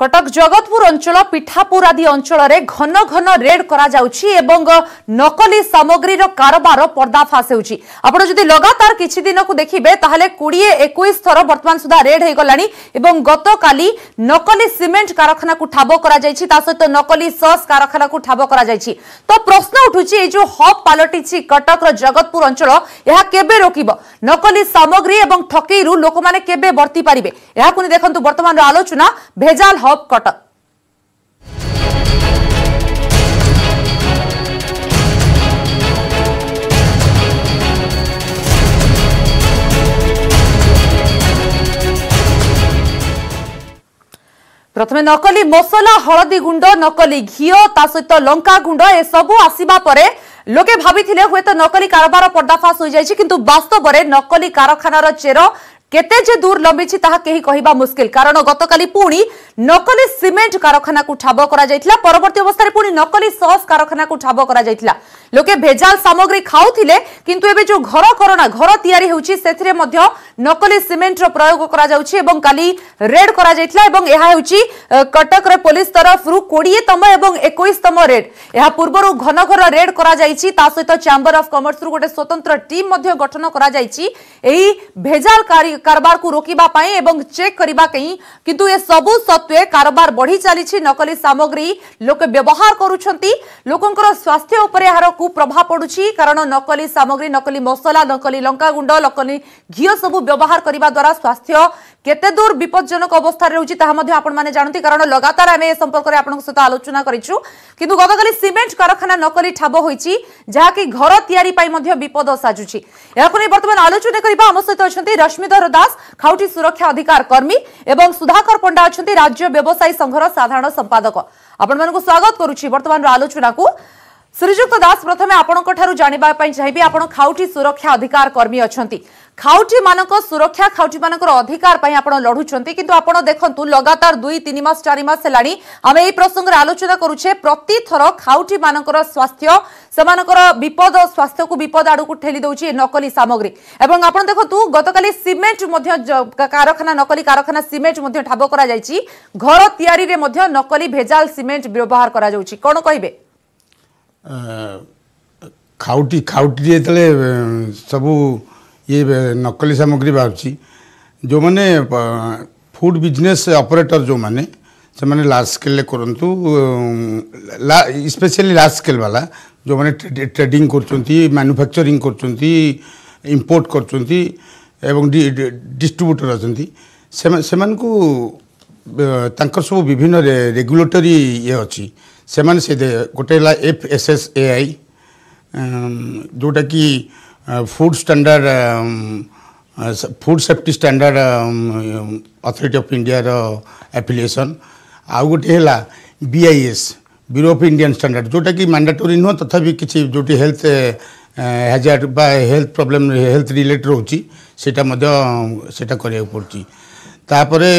কটক জগতপুর অঞ্চল পিঠাপুর আদি অঞ্চলের ঘন ঘন রেড করা যাচ্ছে এবং নকলি সামগ্রীর কারবার পর্দাফাশ হচ্ছে আপনার যদি লগাতার কিছু দিনক দেখবে তাহলে কোড়িয়ে একুশ থর বর্তমান সুদ্ধা রেড হয়ে গলানি এবং গতকালি নকলি সিমেন্ট কারখানা ঠাব করা যাই তা সহ নকলি সস কারখানা ঠাব করা যাই তো প্রশ্ন উঠুছে এই যে হব পালটিছি কটকর জগতপুর অঞ্চল ଏହା କେବେ ରୋକିବ ନକଲି ସାମଗ୍ରୀ ଏବଂ ଠକେଇରୁ ଲୋକମାନେ କେବେ ବର୍ତ୍ତି ପାରିବେ ଏହାକୁ ଦେଖନ୍ତୁ ବର୍ତ୍ତମାନର ଆଲୋଚନା ଭେଜାଲ সব কটা প্রথমে নকলি মশলা হলদি গুণ্ড নকলি ঘিও তা সহ লঙ্কা গুণ্ড এসব আসবা পরে লোকে ভাবিলে হুয়েত নকলি কারবার পর্দাফাশ হয়ে যাই কিন্তু বাস্তবরে নকলি কারখানার চের কেতে যে দূর লম্বিছি তাহা কেহি কহিবা মুশকিল কারণ গতকালি পুনি নকলি সিমেন্ট কারখানাকু ঠাব করা যাইতিলা পরবর্তী অবস্থায় পুনি নকলি সস কারখানাকু ঠাব করা যাইতিলা লোকে ভেজাল সামগ্রী খাওলে কিন্তু এবে যে ঘর করোনা ঘর তৈরি হচ্ছে সেথিরে মধ্য নকলি সিমেন্টর প্রয়োগ করা যাচ্ছে এবং কালি রেড করা যাইতলা এবং এহা হচ্ছে কটকর পুলিশ তরফরু কোড়িয়েতম এবং একুশতম রেড এহা পূর্বর ঘন ঘন রেড করা যাইছি তা সহিত চেম্বর অফ কমর্সরু গোটে স্বতন্ত্র টিম মধ্য গঠন করা যাইছি এই ভেজাল কারবারকু রোকিবা পাই এবং চেক করিবা কাই কিন্তু এ সবু সত্ত্বে কারবার বড়ি চালিছি নকলি সামগ্রী লোকে ব্যবহার করুছন্তি লোকঙ্কর স্বাস্থ্য উপরে এହାର কুপ্রভাব পড়ুছি কারণ নকলি সামগ্রী নকলি মশলা নকলি লঙ্কাগুণ্ড নকলি ঘিও সবু ব্যবহার করা দ্বারা স্বাস্থ্য কেতে দূর বিপজ্জনক অবস্থায় রয়েছে তাহা আপনার জাঁতি কারণ লগাতার আমি এ সম্পর্কের আপনার সহ আলোচনা করেছু কিন্তু গতকাল সিমেন্ট কারখানা নকলি ঠাব হয়েছি যা কি ঘর তৈরি বিপদ সাজুছি এখন বর্তমান আলোচনা করা আমার সহ অনেক রশ্মিধর দাস খাউটি সুরক্ষা অধিকার কর্মী এবং সুধাকর পণ্ডা অনেক রাজ্য ব্যবসায়ী সংঘর সাধারণ সম্পাদক আপনার স্বাগত করুছি বর্তমান আলোচনা ଶ୍ରୀଯୁକ୍ତ ଦାସ ପ୍ରଥମେ ଆପଣଙ୍କଠାରୁ ଜାଣିବା ପାଇଁ ଚାହିଁବି ଆପଣ ଖାଉଟି ସୁରକ୍ଷା ଅଧିକାର କର୍ମୀ ଅଛନ୍ତି ଖାଉଟିମାନଙ୍କ ସୁରକ୍ଷା ଖାଉଟିମାନଙ୍କର ଅଧିକାର ପାଇଁ ଆପଣ ଲଢୁଛନ୍ତି କିନ୍ତୁ ଆପଣ ଦେଖନ୍ତୁ ଲଗାତାର ଦୁଇ ତିନି ମାସ ଚାରି ମାସ ହେଲାଣି ଆମେ ଏହି ପ୍ରସଙ୍ଗରେ ଆଲୋଚନା କରୁଛେ ପ୍ରତିଥର ଖାଉଟିମାନଙ୍କର ସ୍ୱାସ୍ଥ୍ୟ ସେମାନଙ୍କର ବିପଦ ସ୍ୱାସ୍ଥ୍ୟକୁ ବିପଦ ଆଡ଼କୁ ଠେଲି ଦେଉଛି ନକଲି ସାମଗ୍ରୀ ଏବଂ ଆପଣ ଦେଖନ୍ତୁ ଗତକାଲି ସିମେଣ୍ଟ ମଧ୍ୟ କାରଖାନା ନକଲି କାରଖାନା ସିମେଣ୍ଟ ମଧ୍ୟ ଠାବ କରାଯାଇଛି ଘର ତିଆରିରେ ମଧ୍ୟ ନକଲି ଭେଜାଲ ସିମେଣ୍ଟ ବ୍ୟବହାର କରାଯାଉଛି କ'ଣ କହିବେ खाउटी खाउटी जितने सबू ये नकली सामग्री बाहर जो मैंने फूड बिजनेस ऑपरेटर जो मैंने से मैंने लार्ज स्केल करूँ स्पेशली लार्ज स्केल वाला जो मैंने ट्रेडिंग कर मानुफैक्चरिंग करपोर्ट कर डिस्ट्रब्यूटर अच्छा से मैं सब विभिन्न रेगुलेटरी ये अच्छी ସେମାନେ ସେ ଗୋଟେ ହେଲା F S S A I ଯେଉଁଟାକି food standard food safety standard authority of ଇଣ୍ଡିଆର ଆଫିଲିଏସନ୍ ଆଉ ଗୋଟିଏ ହେଲା B I S bureau of Indian standard ଯେଉଁଟାକି ମ୍ୟାଣ୍ଡାଟୋରୀ ନୁହଁ ତଥାପି କିଛି ଯେଉଁଠି ହେଲ୍ଥ ହ୍ୟାଜାର୍ଡ଼ ବା ହେଲ୍ଥ ପ୍ରୋବ୍ଲେମ୍ ହେଲ୍ଥ ରିଲେଟ୍ ରହୁଛି ସେଇଟା ମଧ୍ୟ ସେଇଟା କରିବାକୁ ପଡ଼ୁଛି ତାପରେ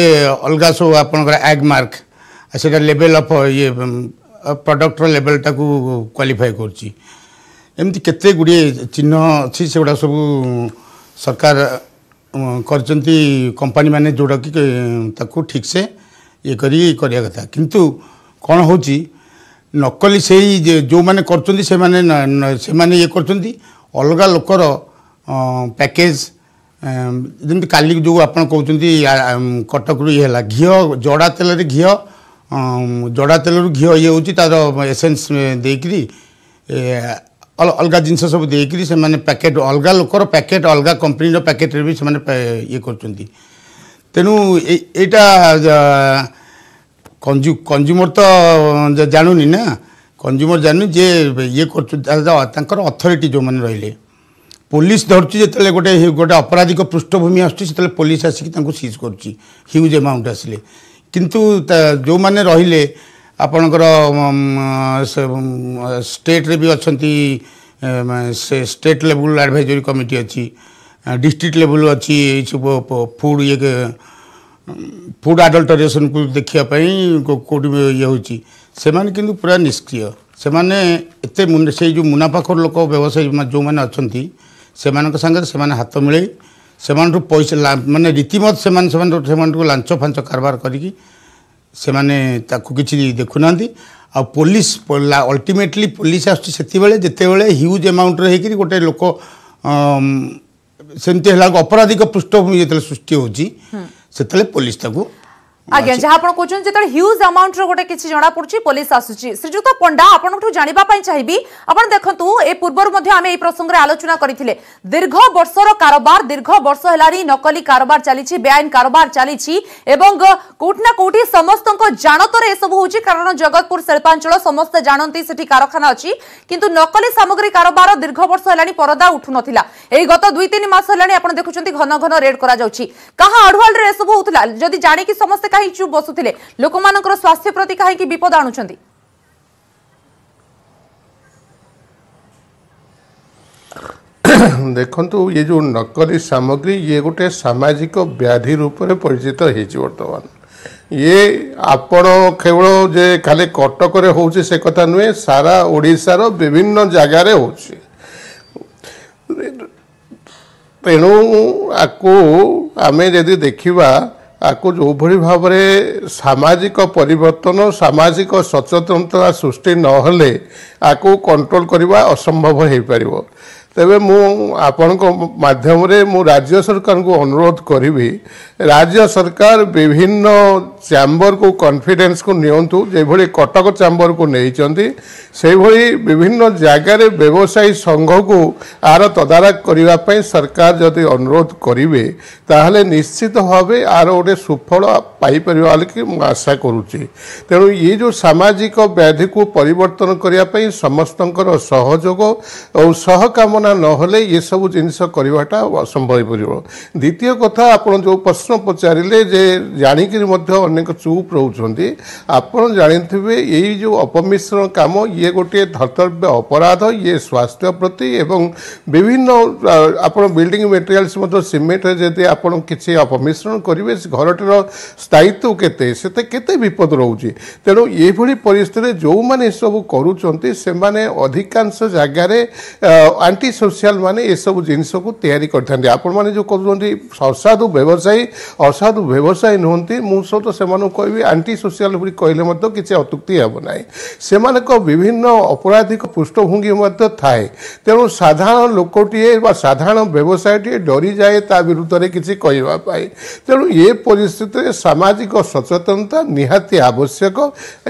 ଅଲଗା ସବୁ ଆପଣଙ୍କର ଆଗ୍ ମାର୍କ ସେଇଟା ଲେଭେଲ୍ ଅଫ୍ ଇଏ ପ୍ରଡ଼କ୍ଟର ଲେଭେଲଟାକୁ କ୍ୱାଲିଫାଏ କରୁଛି ଏମିତି କେତେ ଗୁଡ଼ିଏ ଚିହ୍ନ ଅଛି ସେଗୁଡ଼ା ସବୁ ସରକାର କରିଛନ୍ତି କମ୍ପାନୀମାନେ ଯେଉଁଟାକି ତାକୁ ଠିକ୍ସେ ଇଏ କରି କରିବା କଥା କିନ୍ତୁ କ'ଣ ହେଉଛି ନକଲି ସେଇ ଯେଉଁମାନେ କରୁଛନ୍ତି ସେମାନେ ସେମାନେ ଇଏ କରୁଛନ୍ତି ଅଲଗା ଲୋକର ପ୍ୟାକେଜ୍ ଯେମିତି କାଲି ଯେଉଁ ଆପଣ କହୁଛନ୍ତି କଟକରୁ ଇଏ ହେଲା ଘିଅ ଜଡ଼ା ତେଲରେ ଘିଅ ଜଡ଼ା ତେଲରୁ ଘିଅ ହେଇଯାଉଛି ତାର ଏସେନ୍ସ ଦେଇକିରି ଅଲଗା ଜିନିଷ ସବୁ ଦେଇକିରି ସେମାନେ ପ୍ୟାକେଟ୍ ଅଲଗା ଲୋକର ପ୍ୟାକେଟ୍ ଅଲଗା କମ୍ପାନୀର ପ୍ୟାକେଟ୍ରେ ବି ସେମାନେ ଇଏ କରୁଛନ୍ତି ତେଣୁ ଏଇଟା କଞ୍ଜୁ କଞ୍ଜୁମର ତ ଜାଣୁନି ନା କଞ୍ଜୁମର ଜାଣୁନି ଯେ ଇଏ କରୁଛନ୍ତି ତାଙ୍କର ଅଥରିଟି ଯେଉଁମାନେ ରହିଲେ ପୋଲିସ ଧରୁଛି ଯେତେବେଳେ ଗୋଟେ ଗୋଟେ ଅପରାଧିକ ପୃଷ୍ଠଭୂମି ଆସୁଛି ସେତେବେଳେ ପୋଲିସ ଆସିକି ତାଙ୍କୁ ସିଜ୍ କରୁଛି ହ୍ୟୁଜ୍ ଆମାଉଣ୍ଟ ଆସିଲେ କିନ୍ତୁ ଯେଉଁମାନେ ରହିଲେ ଆପଣଙ୍କର ଷ୍ଟେଟ୍ରେ ବି ଅଛନ୍ତି ସେ ଷ୍ଟେଟ୍ ଲେଭେଲ୍ ଆଡ଼ଭାଇଜରୀ କମିଟି ଅଛି ଡିଷ୍ଟ୍ରିକ୍ଟ ଲେଭେଲ୍ ଅଛି ଏଇସବୁ ଫୁଡ଼୍ ଇଏ ଫୁଡ଼୍ ଆଡଲ୍ଟରେସନ୍କୁ ଦେଖିବା ପାଇଁ କେଉଁଠି ଇଏ ହେଉଛି ସେମାନେ କିନ୍ତୁ ପୁରା ନିଷ୍କ୍ରିୟ ସେମାନେ ଏତେ ସେଇ ଯେଉଁ ମୁନାଫାଖୋର ଲୋକ ବ୍ୟବସାୟୀ ଯେଉଁମାନେ ଅଛନ୍ତି ସେମାନଙ୍କ ସାଙ୍ଗରେ ସେମାନେ ହାତ ମିଳେଇ ସେମାନଙ୍କଠୁ ପଇସା ମାନେ ରୀତିମତ ସେମାନେ ସେମାନଙ୍କୁ ସେମାନଙ୍କୁ ଲାଞ୍ଚ ଫାଞ୍ଚ କାରବାର କରିକି ସେମାନେ ତାକୁ କିଛି ଦେଖୁନାହାନ୍ତି ଆଉ ପୋଲିସ ଅଲ୍ଟିମେଟଲି ପୋଲିସ ଆସୁଛି ସେତେବେଳେ ଯେତେବେଳେ ହ୍ୟୁଜ୍ ଆମାଉଣ୍ଟରେ ହେଇକିରି ଗୋଟେ ଲୋକ ସେମିତି ହେଲା ଅପରାଧିକ ପୃଷ୍ଠଭୂମି ଯେତେବେଳେ ସୃଷ୍ଟି ହେଉଛି ସେତେବେଳେ ପୋଲିସ ତାକୁ আজ্ঞা যা আপনার কোচন যেতে হিউজ আমাউন্টর গোটে কিছু জনা পড়ছি পুলিশ আসুচি শ্রীযুক্ত পণ্ডা আপনার জাঁয়া চাইবি আপনার দেখুন এ পূর্বর মধ্যে আমি এই প্রসঙ্গে আলোচনা করে দীর্ঘ বর্ষর কারবার দীর্ঘ বর্ষ হলানি নকলি কারবার চালিছি বেআইন কারবার চালিছি এবং কোটি না কোটি সমস্ত জাণতরে এসব হচ্ছে কারণ জগৎপুর শিল্পাঞ্চল সমস্ত জাঁতি সেটি কারখানা অছি কিন্তু নকলি সামগ্রী কারবার দীর্ঘ বর্ষ হলানি পরদা উঠু নথিলা এই গত দুই তিন মাস হলানি আপনার দেখুছেন ঘন ঘন রেড করা যাচ্ছে কাহা আড়ুয়ালের এসব হোলা যদি জাণিকি সমস্ত ଚୁପାହିଁ ଚୁପ୍ ବସୁଥିଲେ ଲୋକମାନଙ୍କର ସ୍ୱାସ୍ଥ୍ୟ ପ୍ରତି କାହିଁକି ବିପଦ ଆଣୁଛନ୍ତି ଦେଖନ୍ତୁ ଇଏ ଯେଉଁ ନକଲି ସାମଗ୍ରୀ ଇଏ ଗୋଟେ ସାମାଜିକ ବ୍ୟାଧି ରୂପରେ ପରିଚିତ ହେଇଛି ବର୍ତ୍ତମାନ ଇଏ ଆପଣ କେବଳ ଯେ ଖାଲି କଟକରେ ହେଉଛି ସେ କଥା ନୁହେଁ ସାରା ଓଡ଼ିଶାର ବିଭିନ୍ନ ଜାଗାରେ ହେଉଛି ତେଣୁ ଆକୁ ଆମେ ଯଦି ଦେଖିବା ଆକୁ ଯେଉଁଭଳି ଭାବରେ ସାମାଜିକ ପରିବର୍ତ୍ତନ ସାମାଜିକ ସଚେତନତା ସୃଷ୍ଟି ନହେଲେ ଆକୁ କଣ୍ଟ୍ରୋଲ କରିବା ଅସମ୍ଭବ ହୋଇପାରିବ ତେବେ ମୁଁ ଆପଣଙ୍କ ମାଧ୍ୟମରେ ମୁଁ ରାଜ୍ୟ ସରକାରଙ୍କୁ ଅନୁରୋଧ କରିବି ରାଜ୍ୟ ସରକାର ବିଭିନ୍ନ ଚାମ୍ବରକୁ କନଫିଡେନ୍ସକୁ ନିଅନ୍ତୁ ଯେଭଳି କଟକ ଚାମ୍ବରକୁ ନେଇଛନ୍ତି ସେହିଭଳି ବିଭିନ୍ନ ଜାଗାରେ ବ୍ୟବସାୟୀ ସଂଘକୁ ଆର ତଦାରଖ କରିବା ପାଇଁ ସରକାର ଯଦି ଅନୁରୋଧ କରିବେ ତାହେଲେ ନିଶ୍ଚିତ ଭାବେ ଆର ଗୋଟେ ସୁଫଳ ପାଇପାରିବା ବୋଲିକି ମୁଁ ଆଶା କରୁଛି ତେଣୁ ଏ ଯେଉଁ ସାମାଜିକ ବ୍ୟାଧିକୁ ପରିବର୍ତ୍ତନ କରିବା ପାଇଁ ସମସ୍ତଙ୍କର ସହଯୋଗ ଓ ସହକାମ ଭାବନା ନହେଲେ ଏସବୁ ଜିନିଷ କରିବାଟା ଅସମ୍ଭବ ହୋଇପାରିବ ଦ୍ୱିତୀୟ କଥା ଆପଣ ଯେଉଁ ପ୍ରଶ୍ନ ପଚାରିଲେ ଯେ ଜାଣିକିରି ମଧ୍ୟ ଅନେକ ଚୁପ୍ ରହୁଛନ୍ତି ଆପଣ ଜାଣିଥିବେ ଏଇ ଯେଉଁ ଅପମିଶ୍ରଣ କାମ ଇଏ ଗୋଟିଏ ଧର୍ତ୍ତବ୍ୟ ଅପରାଧ ଇଏ ସ୍ୱାସ୍ଥ୍ୟ ପ୍ରତି ଏବଂ ବିଭିନ୍ନ ଆପଣ ବିଲ୍ଡିଂ ମେଟେରିଆଲ୍ସ ମଧ୍ୟ ସିମେଣ୍ଟରେ ଯଦି ଆପଣ କିଛି ଅପମିଶ୍ରଣ କରିବେ ସେ ଘରଟିର ସ୍ଥାୟୀତ୍ୱ କେତେ ସେତେ କେତେ ବିପଦ ରହୁଛି ତେଣୁ ଏଇଭଳି ପରିସ୍ଥିତିରେ ଯେଉଁମାନେ ଏସବୁ କରୁଛନ୍ତି ସେମାନେ ଅଧିକାଂଶ ଜାଗାରେ ଆଣ୍ଟି ଆର୍ଟି ସୋସିଆଲ ମାନେ ଏସବୁ ଜିନିଷକୁ ତିଆରି କରିଥାନ୍ତି ଆପଣମାନେ ଯେଉଁ କହୁଛନ୍ତି ଅସାଧୁ ବ୍ୟବସାୟୀ ଅସାଧୁ ବ୍ୟବସାୟୀ ନୁହନ୍ତି ମୁଁ ସହିତ ସେମାନଙ୍କୁ କହିବି ଆଣ୍ଟି ସୋସିଆଲ ବୋଲି କହିଲେ ମଧ୍ୟ କିଛି ଅତ୍ୟୁକ୍ତି ହେବ ନାହିଁ ସେମାନଙ୍କ ବିଭିନ୍ନ ଅପରାଧିକ ପୃଷ୍ଠଭୂମି ମଧ୍ୟ ଥାଏ ତେଣୁ ସାଧାରଣ ଲୋକଟିଏ ବା ସାଧାରଣ ବ୍ୟବସାୟଟିଏ ଡରିଯାଏ ତା ବିରୁଦ୍ଧରେ କିଛି କହିବା ପାଇଁ ତେଣୁ ଏ ପରିସ୍ଥିତିରେ ସାମାଜିକ ସଚେତନତା ନିହାତି ଆବଶ୍ୟକ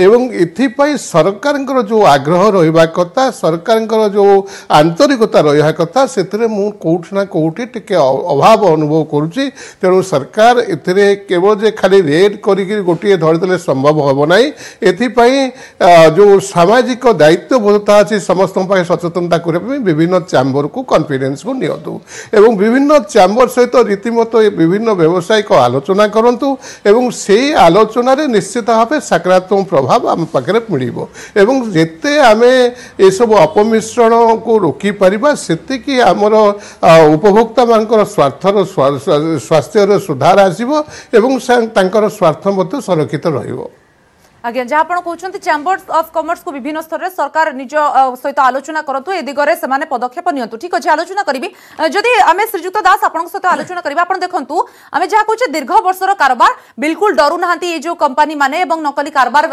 ଏବଂ ଏଥିପାଇଁ ସରକାରଙ୍କର ଯେଉଁ ଆଗ୍ରହ ରହିବା କଥା ସରକାରଙ୍କର ଯେଉଁ ଆନ୍ତରିକତା ରହିବା କଥା ସେଥିରେ ମୁଁ କେଉଁଠି ନା କେଉଁଠି ଟିକେ ଅଭାବ ଅନୁଭବ କରୁଛି ତେଣୁ ସରକାର ଏଥିରେ କେବଳ ଯେ ଖାଲି ରେଟ୍ କରିକି ଗୋଟିଏ ଧରିଦେଲେ ସମ୍ଭବ ହେବ ନାହିଁ ଏଥିପାଇଁ ଯେଉଁ ସାମାଜିକ ଦାୟିତ୍ୱବୋଧତା ଅଛି ସମସ୍ତଙ୍କ ପାଇଁ ସଚେତନତା କରିବା ପାଇଁ ବିଭିନ୍ନ ଚାମ୍ବରକୁ କନଫିଡେନ୍ସକୁ ନିଅନ୍ତୁ ଏବଂ ବିଭିନ୍ନ ଚାମ୍ବର ସହିତ ରୀତିମତ ବିଭିନ୍ନ ବ୍ୟବସାୟିକ ଆଲୋଚନା କରନ୍ତୁ ଏବଂ ସେଇ ଆଲୋଚନାରେ ନିଶ୍ଚିତ ଭାବେ ସକାରାତ୍ମକ ପ୍ରଭାବ ଆମ ପାଖରେ ମିଳିବ ଏବଂ ଯେତେ ଆମେ ଏସବୁ ଅପମିଶ୍ରଣକୁ ରୋକିପାରିବା ସେତିକି ଆମର ଉପଭୋକ୍ତାମାନଙ୍କର ସ୍ୱାର୍ଥର ସ୍ୱାସ୍ଥ୍ୟର ସୁଧାର ଆସିବ ଏବଂ ତାଙ୍କର ସ୍ୱାର୍ଥ ମଧ୍ୟ ସଂରକ୍ଷିତ ରହିବ ଆଜ୍ଞା ଯାହା ଆପଣ କହୁଛନ୍ତି ଚାମ୍ବର୍ସ ଅଫ୍ କମର୍ସକୁ ବିଭିନ୍ନ ସ୍ତରରେ ସରକାର ନିଜ ସହିତ ଆଲୋଚନା କରନ୍ତୁ ଏ ଦିଗରେ ସେମାନେ ପଦକ୍ଷେପ ନିଅନ୍ତୁ ଠିକ୍ ଅଛି ଆଲୋଚନା କରିବି ଯଦି ଆମେ ଶ୍ରୀଯୁକ୍ତ ଦାସ ଆପଣଙ୍କ ସହିତ ଆଲୋଚନା କରିବା ଆପଣ ଦେଖନ୍ତୁ ଆମେ ଯାହା କହୁଛେ ଦୀର୍ଘ ବର୍ଷର କାରବାର ବିଲକୁଲ ଡରୁ ନାହାନ୍ତି ଏଇ ଯେଉଁ କମ୍ପାନୀମାନେ ଏବଂ ନକଲି କାରବାର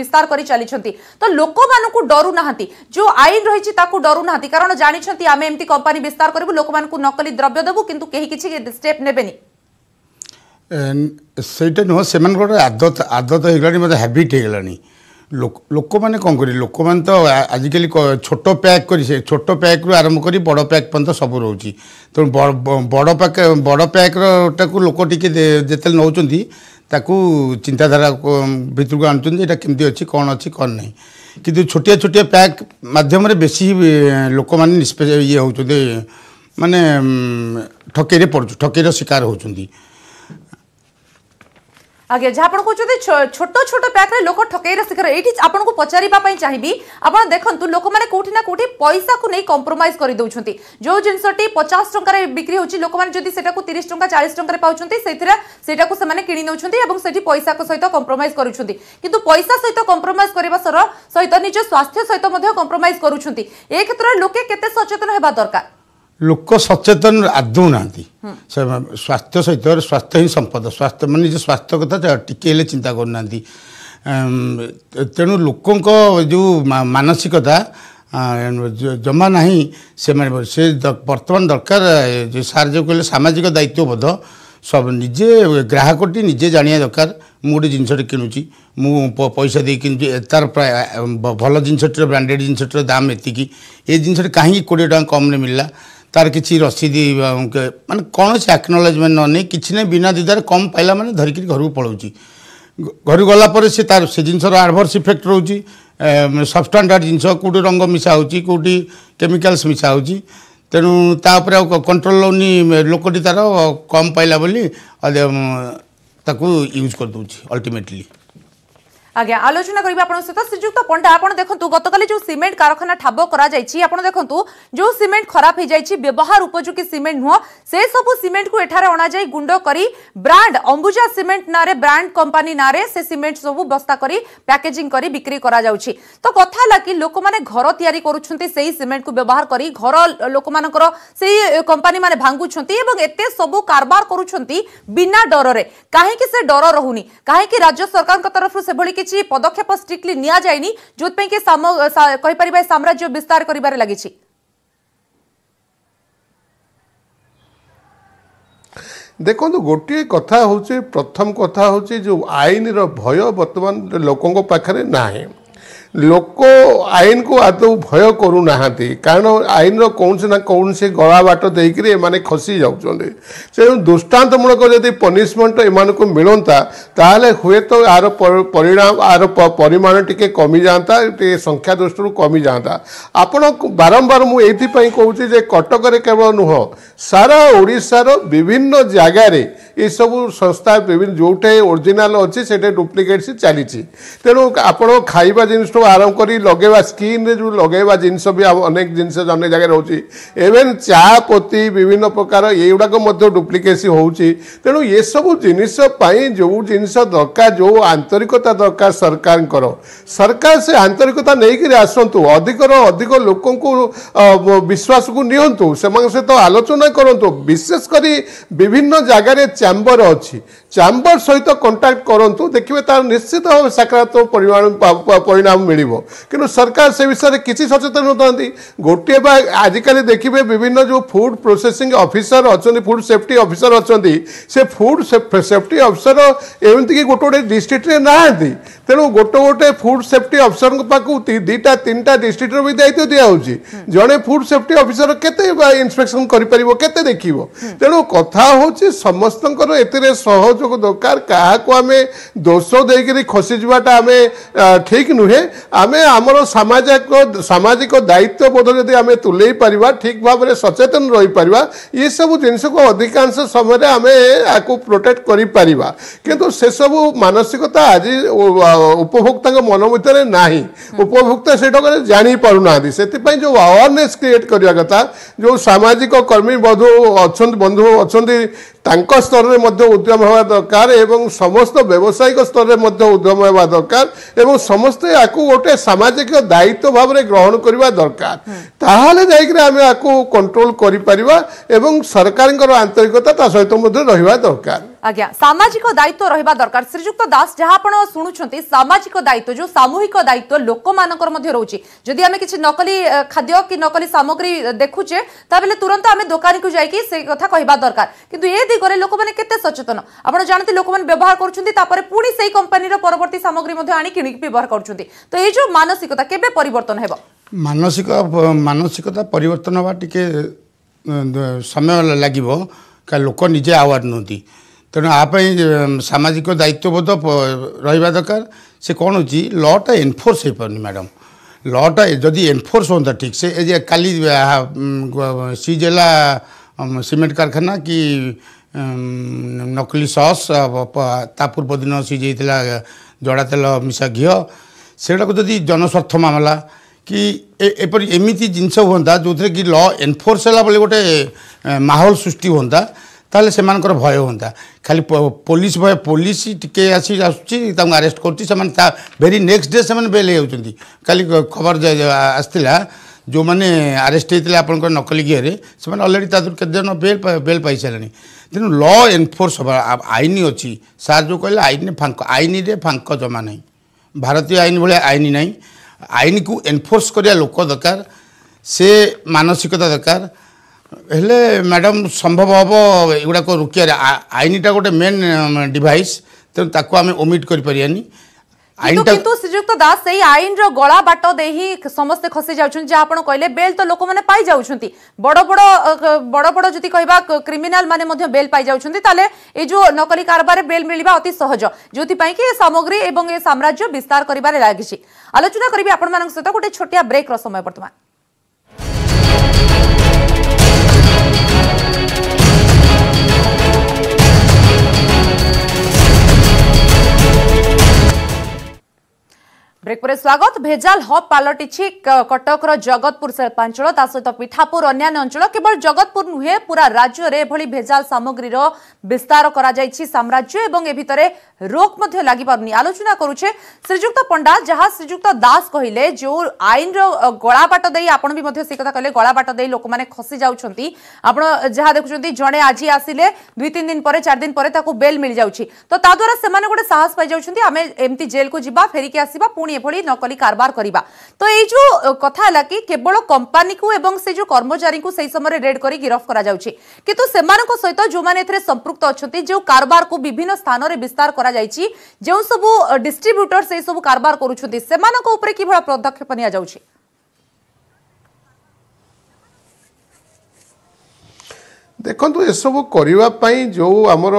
ବିସ୍ତାର କରି ଚାଲିଛନ୍ତି ତ ଲୋକମାନଙ୍କୁ ଡରୁ ନାହାନ୍ତି ଯେଉଁ ଆଇନ ରହିଛି ତାକୁ ଡରୁ ନାହାନ୍ତି କାରଣ ଜାଣିଛନ୍ତି ଆମେ ଏମିତି କମ୍ପାନୀ ବିସ୍ତାର କରିବୁ ଲୋକମାନଙ୍କୁ ନକଲି ଦ୍ରବ୍ୟ ଦେବୁ କିନ୍ତୁ କେହି କିଛି ଷ୍ଟେପ୍ ନେବେନି ସେଇଟା ନୁହଁ ସେମାନଙ୍କର ଆଦତ ଆଦତ ହେଇଗଲାଣି ମୋତେ ହ୍ୟାବିଟ୍ ହେଇଗଲାଣି ଲୋକମାନେ କ'ଣ କରିବେ ଲୋକମାନେ ତ ଆଜିକାଲି ଛୋଟ ପ୍ୟାକ୍ କରି ସେ ଛୋଟ ପ୍ୟାକ୍ରୁ ଆରମ୍ଭ କରି ବଡ଼ ପ୍ୟାକ୍ ପର୍ଯ୍ୟନ୍ତ ସବୁ ରହୁଛି ତେଣୁ ବଡ଼ ପ୍ୟାକ୍ ବଡ଼ ପ୍ୟାକ୍ରଟାକୁ ଲୋକ ଟିକେ ଯେତେବେଳେ ନେଉଛନ୍ତି ତାକୁ ଚିନ୍ତାଧାରା ଭିତରକୁ ଆଣୁଛନ୍ତି ଏଇଟା କେମିତି ଅଛି କ'ଣ ଅଛି କ'ଣ ନାହିଁ କିନ୍ତୁ ଛୋଟିଆ ଛୋଟିଆ ପ୍ୟାକ୍ ମାଧ୍ୟମରେ ବେଶୀ ଲୋକମାନେ ନିଷ୍ପେ ଇଏ ହେଉଛନ୍ତି ମାନେ ଠକେଇରେ ପଡ଼ୁଛୁ ଠକେଇର ଶିକାର ହେଉଛନ୍ତି আজ্ঞা যা আপনার কହୁଛନ୍ତି ছোট ছোট প্যাকরে লোক ঠকাইরা শিকার এইটি আপনার পচারা চাহিবি আপনার দেখুন লোক মানে কোটি না কোটি পয়সা কু নেই কম্প্রোমাইজ করে দেছেন যে জিনিসটি পচাশ টাকার বিক্রি হচ্ছে লোক মানে যদি সেটা তিরিশ টাকা চাশ টাকার পাচ্ছেন সেইটা সেটা সে কিনি নেছেন এবং সেটি পয়সা সহ কম্প্রোমাইজ করছেন কিন্তু পয়সা সহ কম্প্রোমাইজ করা সহ নিজ স্বাস্থ্য সহ কম্প্রোমাইজ করছেন এ ক্ষেত্রে লোকে কেতে সচেতন হওয়া দরকার ଲୋକ ସଚେତନ ଆଦୌ ନାହାନ୍ତି ସେ ସ୍ୱାସ୍ଥ୍ୟ ସହିତ ସ୍ୱାସ୍ଥ୍ୟ ହିଁ ସମ୍ପଦ ସ୍ୱାସ୍ଥ୍ୟ ମାନେ ନିଜ ସ୍ୱାସ୍ଥ୍ୟ କଥା ଟିକେ ହେଲେ ଚିନ୍ତା କରୁନାହାନ୍ତି ତେଣୁ ଲୋକଙ୍କ ଯେଉଁ ମାନସିକତା ଜମା ନାହିଁ ସେମାନେ ସେ ବର୍ତ୍ତମାନ ଦରକାର ସାର୍ ଯେଉଁ କହିଲେ ସାମାଜିକ ଦାୟିତ୍ୱବୋଧ ସବୁ ନିଜେ ଗ୍ରାହକଟି ନିଜେ ଜାଣିବା ଦରକାର ମୁଁ ଗୋଟେ ଜିନିଷଟେ କିଣୁଛି ମୁଁ ପଇସା ଦେଇ କିଣୁଛି ତା'ର ପ୍ରାୟ ଭଲ ଜିନିଷଟିର ବ୍ରାଣ୍ଡେଡ଼୍ ଜିନିଷଟିର ଦାମ୍ ଏତିକି ଏ ଜିନିଷଟି କାହିଁକି କୋଡ଼ିଏ ଟଙ୍କା କମ୍ରେ ମିଳିଲା তার কিছু রসিদ মানে কোণী আকনোলেজমেন্ট ননে কিছু না বিনা দ্বিধার কম পাইলা মানে ধরিকি ঘরক পলাউছি ঘরু গলাপরে সে তার সে জিনিসর আডভর্স ইফেক্ট রয়েছে সবস্টান্ডার্ড জিনিস কোটি রঙ মিশা হচ্ছে কোটি কেমিকালস মিশা হচ্ছে তেণু তাপরে কন্ট্রোল হওনি লোকটি তার কম পাইলা বলে তাকে ইউজ করে দেଉଛି অল্টিমেটলি আজ্ঞা আলোচনা করবি আপনার সহ শ্রীযুক্ত পণ্ডা আপনার দেখুন গতকাল যে সিমেন্ট কারখানা ঠাব করা যাই আপনার দেখুন যে সিমেন্ট খারাপ হয়ে যাই ব্যবহার উপযোগী সিমেন্ট নুহ সেই সব সিমেন্ট কু অনা যাই গুণ্ড করে ব্রান্ড অম্বুজা সিমেন্ট না ব্রান্ড কোম্পানি না সে সিমেন্ট সব বস্তা করে প্যাকেজিং করে বিক্রি করা যাচ্ছে তো কথা হল কি লোক মানে ঘর তৈরি করছেন সেই সিমেন্ট কু ব্যবহার করে ঘর লোক মানকর সেই কোম্পানি মানে ভাঙ্গুছেন এবং এতে সব কারবার করছেন বিনা ডরের কাহিকি সে ডর রহুনি কাহিকি রাজ্য সরকার তরফ সেভাবে কিছু কিছু পদক্ষেপ স্ট্রিক্টলি নিয়াযায়নি ଯେଉଁଥିପାଇଁ କି କହିପାରିବା ସାମ୍ରାଜ୍ୟ ବିସ୍ତାର କରିବାରେ ଲାଗିଛି ଦେଖନ୍ତୁ ଗୋଟିଏ କଥା ହେଉଛି ପ୍ରଥମ କଥା ହେଉଛି ଯେଉଁ ଆଇନର ଭୟ ବର୍ତ୍ତମାନ ଲୋକଙ୍କ ପାଖରେ ନାହିଁ ଲୋକ ଆଇନକୁ ଆଦୌ ଭୟ କରୁନାହାନ୍ତି କାରଣ ଆଇନର କୌଣସି ନା କୌଣସି ଗଳା ବାଟ ଦେଇକରି ଏମାନେ ଖସି ଯାଉଛନ୍ତି ତେଣୁ ଦୃଷ୍ଟାନ୍ତମୂଳକ ଯଦି ପନିସମେଣ୍ଟ ଏମାନଙ୍କୁ ମିଳନ୍ତା ତାହେଲେ ହୁଏତ ଆର ପରିଣାମ ଆର ପରିମାଣ ଟିକେ କମିଯାଆନ୍ତା ଟିକେ ସଂଖ୍ୟା ଦୃଷ୍ଟିରୁ କମିଯାଆନ୍ତା ଆପଣ ବାରମ୍ବାର ମୁଁ ଏଇଥିପାଇଁ କହୁଛି ଯେ କଟକରେ କେବଳ ନୁହଁ ସାରା ଓଡ଼ିଶାର ବିଭିନ୍ନ ଜାଗାରେ ଏସବୁ ସଂସ୍ଥା ବିଭିନ୍ନ ଯେଉଁଠି ଓରିଜିନାଲ ଅଛି ସେଠି ଡୁପ୍ଲିକେଟ୍ସ ଚାଲିଛି ତେଣୁ ଆପଣ ଖାଇବା ଜିନିଷ ଠୁ ଆରମ୍ଭ କରି ଲଗେଇବା ସ୍କିନରେ ଯେଉଁ ଲଗେଇବା ଜିନିଷ ବି ଅନେକ ଜିନିଷ ଅନେକ ଜାଗାରେ ରହୁଛି ଇଭେନ୍ ଚା ପତି ବିଭିନ୍ନ ପ୍ରକାର ଏଇଗୁଡ଼ାକ ମଧ୍ୟ ଡୁପ୍ଲିକେସି ହେଉଛି ତେଣୁ ଏସବୁ ଜିନିଷ ପାଇଁ ଯେଉଁ ଜିନିଷ ଦରକାର ଯେଉଁ ଆନ୍ତରିକତା ଦରକାର ସରକାରଙ୍କର ସରକାର ସେ ଆନ୍ତରିକତା ନେଇକରି ଆସନ୍ତୁ ଅଧିକର ଅଧିକ ଲୋକଙ୍କୁ ବିଶ୍ୱାସକୁ ନିଅନ୍ତୁ ସେମାନଙ୍କ ସହିତ ଆଲୋଚନା କରନ୍ତୁ ବିଶେଷ କରି ବିଭିନ୍ନ ଜାଗାରେ ଚାମ୍ବର ଅଛି ଚାମ୍ବର ସହିତ କଣ୍ଟାକ୍ଟ କରନ୍ତୁ ଦେଖିବେ ତାର ନିଶ୍ଚିତ ଭାବେ ସକାରାତ୍ମକ ପରିଣାମ मिल कि सरकार से विषय में किसी सचेतन होता गोटे बा आजिकल देखिए विभिन्न जो फुड प्रोसेंग अफिसर अच्छा फुड सेफ्टी अफिसर अच्छा से फुड सेफ्टी अफिसर एमती कि गोटे गोटे डिस्ट्रिक्ट ना तेणु गोटे गोटे फुड सेफ्टी अफिसर पाखु दुटा तीन टा डिस्ट्रिक्टर भी दायित्व दिहित जड़े फुड सेफ्टी अफिसर के इन्स्पेक्शन करते देख तेणु कथा हूँ समस्त एहयोग दरकार क्या दोष देकर खसी जावाटा ठीक नुहे ଆମେ ଆମର ସାମାଜିକ ସାମାଜିକ ଦାୟିତ୍ୱବୋଧ ଯଦି ଆମେ ତୁଲେଇ ପାରିବା ଠିକ୍ ଭାବରେ ସଚେତନ ରହିପାରିବା ଏସବୁ ଜିନିଷକୁ ଅଧିକାଂଶ ସମୟରେ ଆମେ ଆକୁ ପ୍ରୋଟେକ୍ଟ କରିପାରିବା କିନ୍ତୁ ସେସବୁ ମାନସିକତା ଆଜି ଉପଭୋକ୍ତାଙ୍କ ମନ ଭିତରେ ନାହିଁ ଉପଭୋକ୍ତା ସେଇଟାକୁ ଜାଣିପାରୁନାହାନ୍ତି ସେଥିପାଇଁ ଯେଉଁ ଆୱାରନେସ୍ କ୍ରିଏଟ୍ କରିବା କଥା ଯେଉଁ ସାମାଜିକ କର୍ମୀ ବନ୍ଧୁ ଅଛନ୍ତି ବନ୍ଧୁ ଅଛନ୍ତି ତାଙ୍କ ସ୍ତରରେ ମଧ୍ୟ ଉଦ୍ୟମ ହେବା ଦରକାର ଏବଂ ସମସ୍ତ ବ୍ୟବସାୟିକ ସ୍ତରରେ ମଧ୍ୟ ଉଦ୍ୟମ ହେବା ଦରକାର ଏବଂ ସମସ୍ତେ ଆକୁ ଗୋଟେ ସାମାଜିକ ଦାୟିତ୍ୱ ଭାବରେ ଗ୍ରହଣ କରିବା ଦରକାର ତାହେଲେ ଯାଇକରି ଆମେ ଆକୁ କଣ୍ଟ୍ରୋଲ କରିପାରିବା ଏବଂ ସରକାରଙ୍କର ଆନ୍ତରିକତା ତା ସହିତ ମଧ୍ୟ ରହିବା ଦରକାର আজ্ঞা সামাজিক দায়িত্ব রহবা দরকার শ্রীযুক্ত দাস যা আপনার শুণুচ্ছেন সামাজিক দায়িত্ব যে সামূহিক দায়িত্ব লোক মধ্যে রয়েছে যদি আমি কিছু নকলি খাদ্য কি নকলি সামগ্রী দেখুছে তাহলে তুরন্ত আমি দোকানকে যাই সে কথা কহা দরকার কিন্তু এ দিগরে লোক মানে কেতে সচেতন আপনার জাঁতি লোক মানে ব্যবহার করছেন তাপরে পুঁ সেই কোম্পানির পরবর্তী সামগ্রী আনি কিণিকি ব্যবহার করছেন তো এই যে মানসিকতা কেবে পরিবর্তন হব মানসিক মানসিকতা পরিবর্তন হওয়া টিকে ସମୟ ଲାଗିବ লোক নিজে আওয়ার ନୁହନ୍ତି ତେଣୁ ଆ ପାଇଁ ସାମାଜିକ ଦାୟିତ୍ୱବୋଧ ରହିବା ଦରକାର ସେ କ'ଣ ହେଉଛି ଲ'ଟା ଏନ୍ଫୋର୍ସ ହୋଇପାରୁନି ମ୍ୟାଡ଼ାମ୍ ଲ'ଟା ଯଦି ଏନ୍ଫୋର୍ସ ହୁଅନ୍ତା ଠିକ୍ ସେ ଏ ଯେ କାଲି ସିଜ୍ ହେଲା ସିମେଣ୍ଟ କାରଖାନା କି ନକଲି ସସ୍ ତା ପୂର୍ବ ଦିନ ସିଜ୍ ହେଇଥିଲା ଜଡ଼ା ତେଲ ମିଶା ଘିଅ ସେଗୁଡ଼ାକୁ ଯଦି ଜନସ୍ୱାର୍ଥ ମାମଲା କି ଏପରି ଏମିତି ଜିନିଷ ହୁଅନ୍ତା ଯେଉଁଥିରେ କି ଲ ଏନ୍ଫୋର୍ସ ହେଲା ଭଳି ଗୋଟେ ମାହୋଲ ସୃଷ୍ଟି ହୁଅନ୍ତା ତାହେଲେ ସେମାନଙ୍କର ଭୟ ହୁଅନ୍ତା ଖାଲି ପୋଲିସ ଭୟ ପୋଲିସ ଟିକେ ଆସି ଆସୁଛି ତାଙ୍କୁ ଆରେଷ୍ଟ କରୁଛି ସେମାନେ ତା ଭେରି ନେକ୍ସଟ ଡେ ସେମାନେ ବେଲ୍ ହେଇଯାଉଛନ୍ତି କାଲି ଖବର ଆସିଥିଲା ଯେଉଁମାନେ ଆରେଷ୍ଟ ହେଇଥିଲେ ଆପଣଙ୍କର ନକଲି ଗିଅରେ ସେମାନେ ଅଲରେଡ଼ି ତା ଦେହରୁ କେତେଜଣ ବେଲ୍ ବେଲ୍ ପାଇସାରିଲେଣି ତେଣୁ ଲ ଏନଫୋର୍ସ ହେବା ଆଇନ ଅଛି ସାର୍ ଯେଉଁ କହିଲେ ଆଇନରେ ଫାଙ୍କ ଆଇନରେ ଫାଙ୍କ ଜମା ନାହିଁ ଭାରତୀୟ ଆଇନ ଭଳିଆ ଆଇନ ନାହିଁ ଆଇନକୁ ଏନଫୋର୍ସ କରିବା ଲୋକ ଦରକାର ସେ ମାନସିକତା ଦରକାର হলে ম্যাডাম সম্ভব হব এগুলা রুকিয়ার আইনটা গোটে মেন ডিভাইস তেমন তাকে আমি ওমিট করে କରିପାରିବାନି কিন্তু শ্রীযুক্ত দাস সেই আইনর গলা বাট দেই সমস্ত খসে যাচ্ছেন যা আপনার কহিলেন বেল তো লোক মানে পাই যাচ্ছেন বড় বড় বড় বড় যদি কহবা ক্রিমিনাল মানে বেল পাই যাচ্ছেন তাহলে এই যে নকলি কারবারে বেল মিলবা অতি সহজ যেপাই কি সামগ্রী এবং এ সাম্রাজ্য বিস্তার করবার লাগিছে আলোচনা করবি আপনার সহ গোটে ছোটিয়া ব্রেক্র সময় বর্তমানে খবরে স্বাগত ভেজাল হব পালটিছি কটকর জগতপুর শিল্পাঞ্চল তা সহ পিঠাপুর অন্যান্য অঞ্চল কেবল জগতপুর নুহে পুরা রাজ্যের এভাবে ভেজাল সামগ্রীর বিস্তার করা যাই সাম্রাজ্য এবং এ ভিতরে রোক মধ্যে লাগিপারুনি আলোচনা করুছে শ্রীযুক্ত পণ্ডা যাহা শ্রীযুক্ত দাস কহিলে যে আইনর গলাবাট দিয়ে আপনার বি সে কথা কহিলেন গলাবাট দিয়ে লোক মানে খসি যাচ্ছেন আপনার যা দেখুম জনে আজ আসলে দুই তিন দিন পরে চার দিন পরে তাকে বেল মিলি যাচ্ছে তো তা দ্বারা সে গোটে সাহস পাই যাচ্ছেন আমি এমতি জেলকু যা ফেরিকি আসবা পুঁ এভাবে ନକଲି ନକଲି କାରବାର କରିବା ତ ଏଇ ଯୋଉ କଥା ହେଲା କି କେବଳ କମ୍ପାନୀକୁ ଏବଂ ସେ ଯୋଉ କର୍ମଚାରୀଙ୍କୁ ସେହି ସମୟରେ ରେଡ୍ କରି ଗିରଫ କରାଯାଉଛି କିନ୍ତୁ ସେମାନଙ୍କ ସହିତ ଯେଉଁମାନେ ଏଥିରେ ସମ୍ପୃକ୍ତ ଅଛନ୍ତି ଯେଉଁ କାରବାରକୁ ବିଭିନ୍ନ ସ୍ଥାନରେ ବିସ୍ତାର କରାଯାଇଛି ଯେଉଁ ସବୁ ଡିଷ୍ଟ୍ରିବ୍ୟୁଟର ସେହି ସବୁ କାରବାର କରୁଛନ୍ତି ସେମାନଙ୍କ ଉପରେ କିଭଳି ପଦକ୍ଷେପ ନିଆଯାଉଛି ଦେଖନ୍ତୁ ଏସବୁ କରିବା ପାଇଁ ଯେଉଁ ଆମର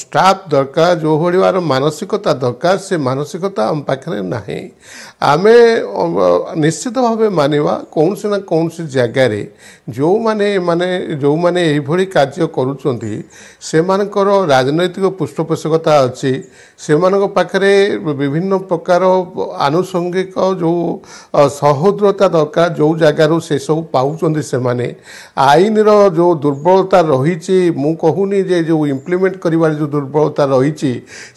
ଷ୍ଟାଫ୍ ଦରକାର ଯେଉଁଭଳି ଆମର ମାନସିକତା ଦରକାର ସେ ମାନସିକତା ଆମ ପାଖରେ ନାହିଁ ଆମେ ନିଶ୍ଚିତ ଭାବେ ମାନିବା କୌଣସି ନା କୌଣସି ଜାଗାରେ ଯେଉଁମାନେ ମାନେ ଯେଉଁମାନେ ଏହିଭଳି କାର୍ଯ୍ୟ କରୁଛନ୍ତି ସେମାନଙ୍କର ରାଜନୈତିକ ପୃଷ୍ଠପୋଷକତା ଅଛି ସେମାନଙ୍କ ପାଖରେ ବିଭିନ୍ନ ପ୍ରକାର ଆନୁଷଙ୍ଗିକ ଯେଉଁ ସହୃଦ୍ରତା ଦରକାର ଯେଉଁ ଜାଗାରୁ ସେସବୁ ପାଉଛନ୍ତି ସେମାନେ ଆଇନର ଯେଉଁ ଦୁର୍ବଳତା ରହିଛି ମୁଁ କହୁନି ଯେ ଯେଉଁ ଇମ୍ପ୍ଲିମେଣ୍ଟ କରିବାର ଯେଉଁ ଦୁର୍ବଳତା ରହିଛି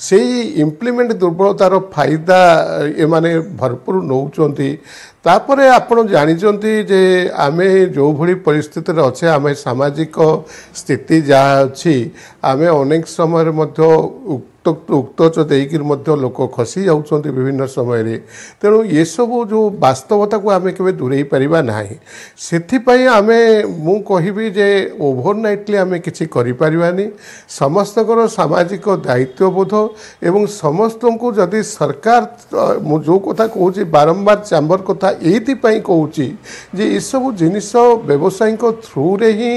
ସେଇ ଇମ୍ପ୍ଲିମେଣ୍ଟ ଦୁର୍ବଳତାର ଫାଇଦା ଏମାନେ ଭରପୁର ନେଉଛନ୍ତି ତାପରେ ଆପଣ ଜାଣିଛନ୍ତି ଯେ ଆମେ ଯେଉଁଭଳି ପରିସ୍ଥିତିରେ ଅଛେ ଆମେ ସାମାଜିକ ସ୍ଥିତି ଯାହା ଅଛି ଆମେ ଅନେକ ସମୟରେ ମଧ୍ୟ ଉକ୍ତ ଦେଇକରି ମଧ୍ୟ ଲୋକ ଖସି ଯାଉଛନ୍ତି ବିଭିନ୍ନ ସମୟରେ ତେଣୁ ଏସବୁ ଯେଉଁ ବାସ୍ତବତାକୁ ଆମେ କେବେ ଦୂରେଇ ପାରିବା ନାହିଁ ସେଥିପାଇଁ ଆମେ ମୁଁ କହିବି ଯେ ଓଭରନାଇଟଲି ଆମେ କିଛି କରିପାରିବାନି ସମସ୍ତଙ୍କର ସାମାଜିକ ଦାୟିତ୍ୱବୋଧ ଏବଂ ସମସ୍ତଙ୍କୁ ଯଦି ସରକାର ମୁଁ ଯେଉଁ କଥା କହୁଛି ବାରମ୍ବାର ଚାମ୍ବର କଥା ଏଇଥିପାଇଁ କହୁଛି ଯେ ଏସବୁ ଜିନିଷ ବ୍ୟବସାୟୀଙ୍କ ଥ୍ରୁରେ ହିଁ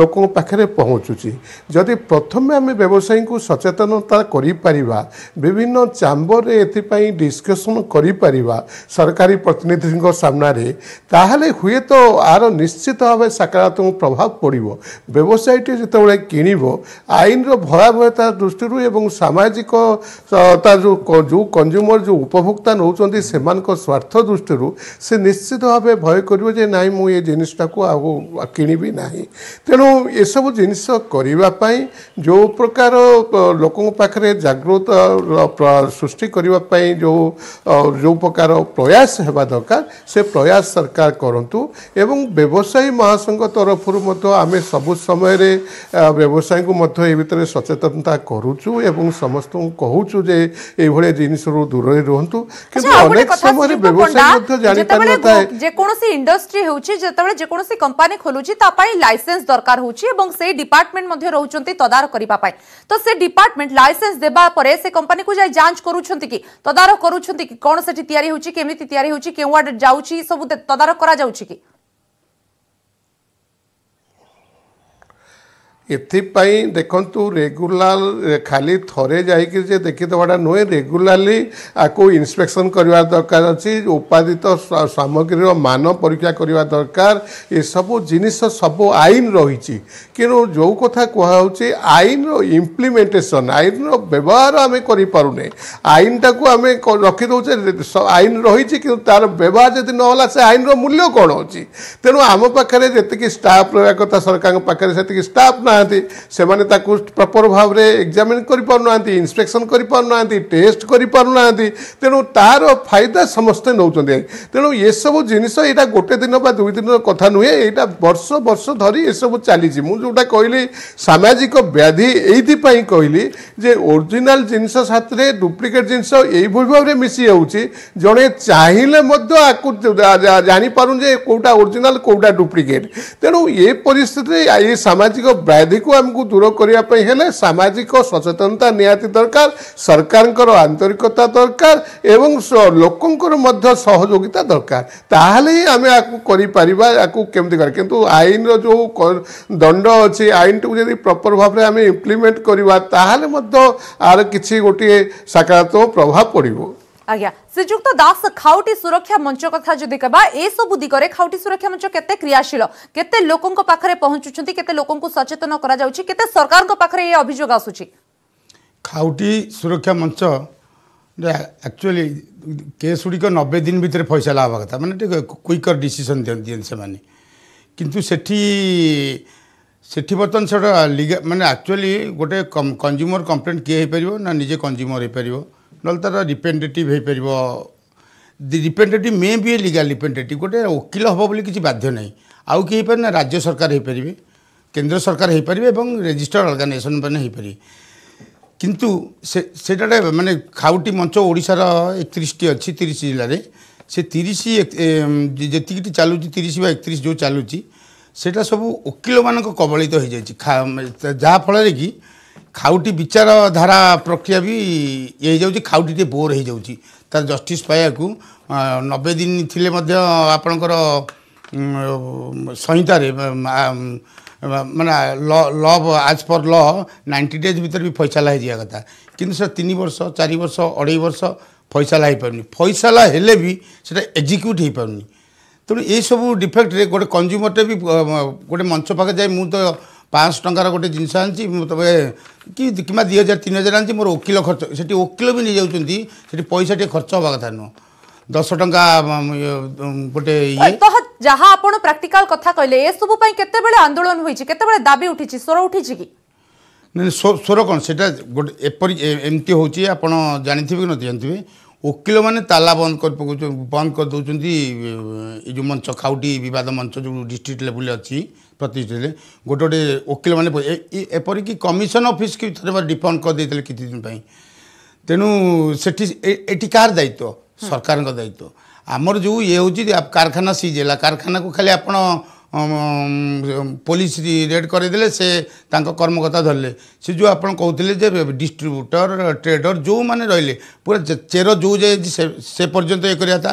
ଲୋକଙ୍କ ପାଖରେ ପହଞ୍ଚୁଛି ଯଦି ପ୍ରଥମେ ଆମେ ବ୍ୟବସାୟୀଙ୍କୁ ସଚେତନ ସ୍ୱାଧୀନତା କରିପାରିବା ବିଭିନ୍ନ ଚାମ୍ବରରେ ଏଥିପାଇଁ ଡିସ୍କସନ୍ କରିପାରିବା ସରକାରୀ ପ୍ରତିନିଧିଙ୍କ ସାମ୍ନାରେ ତାହେଲେ ହୁଏତ ଆର ନିଶ୍ଚିତ ଭାବେ ସକାରାତ୍ମକ ପ୍ରଭାବ ପଡ଼ିବ ବ୍ୟବସାୟୀଟି ଯେତେବେଳେ କିଣିବ ଆଇନର ଭୟାବହତା ଦୃଷ୍ଟିରୁ ଏବଂ ସାମାଜିକ ତା ଯେଉଁ ଯେଉଁ କଞ୍ଜ୍ୟୁମର ଯେଉଁ ଉପଭୋକ୍ତା ନେଉଛନ୍ତି ସେମାନଙ୍କ ସ୍ୱାର୍ଥ ଦୃଷ୍ଟିରୁ ସେ ନିଶ୍ଚିତ ଭାବେ ଭୟ କରିବ ଯେ ନାହିଁ ମୁଁ ଏ ଜିନିଷଟାକୁ ଆଉ କିଣିବି ନାହିଁ ତେଣୁ ଏସବୁ ଜିନିଷ କରିବା ପାଇଁ ଯେଉଁ ପ୍ରକାର ଲୋକଙ୍କ ଲୋକଙ୍କ ପାଖରେ ଜାଗୃତ ସୃଷ୍ଟି କରିବା ପାଇଁ ଯେଉଁ ଯେଉଁ ପ୍ରକାର ପ୍ରୟାସ ହେବା ଦରକାର ସେ ପ୍ରୟାସ ସରକାର କରନ୍ତୁ ଏବଂ ବ୍ୟବସାୟୀ ମହାସଂଘ ତରଫରୁ ମଧ୍ୟ ଆମେ ସବୁ ସମୟରେ ବ୍ୟବସାୟୀଙ୍କୁ ମଧ୍ୟ ଏ ଭିତରେ ସଚେତନତା କରୁଛୁ ଏବଂ ସମସ୍ତଙ୍କୁ କହୁଛୁ ଯେ ଏଇଭଳିଆ ଜିନିଷରୁ ଦୂରରେ ରୁହନ୍ତୁ କିନ୍ତୁ ଅନେକ ସମୟରେ ବ୍ୟବସାୟୀ ମଧ୍ୟ ଜାଣିପାରିନଥାଏ ଯେକୌଣସି ଇଣ୍ଡଷ୍ଟ୍ରି ହେଉଛି ଯେତେବେଳେ ଯେକୌଣସି କମ୍ପାନୀ ଖୋଲୁଛି ତା ପାଇଁ ଲାଇସେନ୍ସ ଦରକାର ହେଉଛି ଏବଂ ସେଇ ଡିପାର୍ଟମେଣ୍ଟ ମଧ୍ୟ ରହୁଛନ୍ତି ତଦାରଖ କରିବା ପାଇଁ ତ ସେ ଡିପାର୍ଟମେଣ୍ଟ ଲାଇସେନ୍ସ ଦେବା ପରେ ସେ କମ୍ପାନୀକୁ ଯାଇ ଯାଞ୍ଚ କରୁଛନ୍ତି କି ତଦାରଖ କରୁଛନ୍ତି କି କ'ଣ ସେଠି ତିଆରି ହେଉଛି କେମିତି ତିଆରି ହେଉଛି କେଉଁ ଆଡ଼େ ଯାଉଛି ସବୁ ତଦାରଖ କରାଯାଉଛି କି ଏଥିପାଇଁ ଦେଖନ୍ତୁ ରେଗୁଲାର ଖାଲି ଥରେ ଯାଇକି ଯେ ଦେଖିଦେବାଟା ନୁହେଁ ରେଗୁଲାରଲି ଆକୁ ଇନ୍ସପେକ୍ସନ୍ କରିବା ଦରକାର ଅଛି ଉତ୍ପାଦିତ ସାମଗ୍ରୀର ମାନ ପରୀକ୍ଷା କରିବା ଦରକାର ଏସବୁ ଜିନିଷ ସବୁ ଆଇନ ରହିଛି କିନ୍ତୁ ଯେଉଁ କଥା କୁହାହେଉଛି ଆଇନର ଇମ୍ପ୍ଲିମେଣ୍ଟେସନ୍ ଆଇନର ବ୍ୟବହାର ଆମେ କରିପାରୁନେ ଆଇନଟାକୁ ଆମେ ରଖିଦେଉଛେ ଆଇନ ରହିଛି କିନ୍ତୁ ତା'ର ବ୍ୟବହାର ଯଦି ନହେଲା ସେ ଆଇନର ମୂଲ୍ୟ କ'ଣ ଅଛି ତେଣୁ ଆମ ପାଖରେ ଯେତିକି ଷ୍ଟାଫ୍ ରହିବା କଥା ସରକାରଙ୍କ ପାଖରେ ସେତିକି ଷ୍ଟାଫ୍ ନାହିଁ ନାହାନ୍ତି ସେମାନେ ତାକୁ ପ୍ରପର୍ ଭାବରେ ଏକ୍ଜାମିନ୍ କରିପାରୁନାହାନ୍ତି ଇନ୍ସପେକ୍ସନ୍ କରିପାରୁନାହାନ୍ତି ଟେଷ୍ଟ କରିପାରୁନାହାନ୍ତି ତେଣୁ ତା'ର ଫାଇଦା ସମସ୍ତେ ନେଉଛନ୍ତି ତେଣୁ ଏସବୁ ଜିନିଷ ଏଇଟା ଗୋଟେ ଦିନ ବା ଦୁଇ ଦିନର କଥା ନୁହେଁ ଏଇଟା ବର୍ଷ ବର୍ଷ ଧରି ଏସବୁ ଚାଲିଛି ମୁଁ ଯେଉଁଟା କହିଲି ସାମାଜିକ ବ୍ୟାଧି ଏଇଥିପାଇଁ କହିଲି ଯେ ଓରିଜିନାଲ୍ ଜିନିଷ ସାଥିରେ ଡୁପ୍ଲିକେଟ୍ ଜିନିଷ ଏଇଭଳି ଭାବରେ ମିଶି ଯାଉଛି ଜଣେ ଚାହିଁଲେ ମଧ୍ୟ ଆକୁ ଜାଣିପାରୁନି ଯେ କେଉଁଟା ଓରିଜିନାଲ୍ କେଉଁଟା ଡୁପ୍ଲିକେଟ୍ ତେଣୁ ଏ ପରିସ୍ଥିତିରେ ଏ ସାମାଜିକ ବ୍ୟାଧି ବ୍ୟାଧିକୁ ଆମକୁ ଦୂର କରିବା ପାଇଁ ହେଲେ ସାମାଜିକ ସଚେତନତା ନିହାତି ଦରକାର ସରକାରଙ୍କର ଆନ୍ତରିକତା ଦରକାର ଏବଂ ଲୋକଙ୍କର ମଧ୍ୟ ସହଯୋଗିତା ଦରକାର ତାହେଲେ ହିଁ ଆମେ ଆକୁ କରିପାରିବା ଆକୁ କେମିତି କରିବା କିନ୍ତୁ ଆଇନର ଯେଉଁ ଦଣ୍ଡ ଅଛି ଆଇନଟିକୁ ଯଦି ପ୍ରପର୍ ଭାବରେ ଆମେ ଇମ୍ପ୍ଲିମେଣ୍ଟ କରିବା ତାହେଲେ ମଧ୍ୟ ଆର କିଛି ଗୋଟିଏ ସକାରାତ୍ମକ ପ୍ରଭାବ ପଡ଼ିବ আজ্ঞা শ্রীযুক্ত দাস খাউটি সুরক্ষা মঞ্চ কথা যদি কবা এইসবু দিগরে খাউটি সুরক্ষা মঞ্চ কেতে ক্রিয়াশীল কেতে লোক পাখে পৌঁছুচ্ছেন কেতে লোক সচেতন করা যাচ্ছে কেতে সরকার পাখে এই অভিযোগ আসুচি খাউটি সুরক্ষা মঞ্চ ଆକ୍ଚୁଆଲି କେସ୍ ଗୁଡ଼ିକ ନବେ ଦିନ ଭିତରେ ଫଇସଲା ହେବା କଥା ମାନେ ଟିକେ କ୍ୱିକର୍ ଡିସିସନ୍ ଦିଅନ୍ତି ସେମାନେ କିନ୍ତୁ ସେଠି ସେଠି ବର୍ତ୍ତମାନ আকচুয়ালি ମାନେ ଆକ୍ଚୁଆଲି ଗୋଟେ କଞ୍ଜ୍ୟୁମର୍ হয়ে କିଏ ହେଇପାରିବ ନା ନିଜେ হয়ে ହେଇପାରିବ ନହେଲେ ତା'ର ରିପେଣ୍ଡେଟିଭ୍ ହୋଇପାରିବ ରିପେଣ୍ଡେଟିଭ୍ ମେ ବି ଏ ଲିଗାଲ୍ ରିପେଣ୍ଡେଟିଭ୍ ଗୋଟେ ଓକିଲ ହେବ ବୋଲି କିଛି ବାଧ୍ୟ ନାହିଁ ଆଉ କିଏ ହେଇପାରିବେ ନା ରାଜ୍ୟ ସରକାର ହେଇପାରିବେ କେନ୍ଦ୍ର ସରକାର ହୋଇପାରିବେ ଏବଂ ରେଜିଷ୍ଟର୍ଡ ଅର୍ଗାନାଇଜେସନ୍ ମାନେ ହେଇପାରିବେ କିନ୍ତୁ ସେ ସେଇଟା ଗୋଟେ ମାନେ ଖାଉଟି ମଞ୍ଚ ଓଡ଼ିଶାର ଏକତିରିଶଟି ଅଛି ତିରିଶ ଜିଲ୍ଲାରେ ସେ ତିରିଶ ଯେତିକିଟି ଚାଲୁଛି ତିରିଶ ବା ଏକତିରିଶ ଯେଉଁ ଚାଲୁଛି ସେଇଟା ସବୁ ଓକିଲମାନଙ୍କ କବଳିତ ହୋଇଯାଇଛି ଯାହାଫଳରେ କି खाउटी विचारधारा प्रक्रिया खाउटी बोर है जान्छ त दिन थिले मध्य आपनकर संहि रे माने लभ आज पर ल 90 डेज बि फैसला है जिया कथा किन 3 वर्ष 4 वर्ष अढै वर्ष फैसाला है पाउ फैसला डिफेक्ट रे गो तु डिफेक्टर बि गो मंच पाके जाय मु त পাঁচশହ ଟଙ୍କାର ଗୋଟେ ଜିନିଷ ଆଣିଛି ମୁଁ ତବେ କି କିମ୍ବା ଦୁଇ ହଜାର ତିନି ହଜାର ଆଣିଛି ମୋର ଓକିଲ ଖର୍ଚ୍ଚ ସେଠି ଓକିଲ ବି ନେଇଯାଉଛନ୍ତି ସେଠି ପଇସା ଟିକେ ଖର୍ଚ୍ଚ ହେବା କଥା ନୁହଁ ଦଶ ଟଙ୍କା ଗୋଟେ ଇଏ ଯାହା ଆପଣ ପ୍ରାକ୍ଟିକାଲ କଥା କହିଲେ ଏସବୁ ପାଇଁ କେତେବେଳେ ଆନ୍ଦୋଳନ ହୋଇଛି କେତେବେଳେ ଦାବି ଉଠିଛି ସ୍ୱର ଉଠିଛି କି ସ୍ୱର କ'ଣ ସେଇଟା ଗୋଟେ ଏପରି ଏମିତି ହେଉଛି ଆପଣ ଜାଣିଥିବେ କି ନ ଜାଣିଥିବେ ଓକିଲମାନେ ତାଲା ବନ୍ଦ କରି ପକାଉଛନ୍ତି ବନ୍ଦ କରିଦେଉଛନ୍ତି ଏ ଯେଉଁ ମଞ୍ଚ ଖାଉଟି ବିବାଦ ମଞ୍ଚ ଯେଉଁ ଡିଷ୍ଟ୍ରିକ୍ଟ ଲେଭେଲରେ ଅଛି ପ୍ରତିଷ୍ଠିଥିଲେ ଗୋଟେ ଗୋଟେ ଓକିଲମାନେ ଏପରିକି କମିଶନ ଅଫିସକୁ ଥରେ ଡିଫଣ୍ଡ କରିଦେଇଥିଲେ କିଛି ଦିନ ପାଇଁ ତେଣୁ ସେଠି ଏଠି କାହାର ଦାୟିତ୍ୱ ସରକାରଙ୍କ ଦାୟିତ୍ୱ ଆମର ଯେଉଁ ଇଏ ହେଉଛି କାରଖାନା ସିଜ୍ ହେଲା କାରଖାନାକୁ ଖାଲି ଆପଣ ପୋଲିସ ରେଡ୍ କରାଇଦେଲେ ସେ ତାଙ୍କ କର୍ମକର୍ତ୍ତା ଧରିଲେ ସେ ଯେଉଁ ଆପଣ କହୁଥିଲେ ଯେ ଡିଷ୍ଟ୍ରିବ୍ୟୁଟର ଟ୍ରେଡ଼ର୍ ଯେଉଁମାନେ ରହିଲେ ପୁରା ଚେର ଯେଉଁ ଯାଇଛି ସେ ପର୍ଯ୍ୟନ୍ତ ଇଏ କରିବା ତା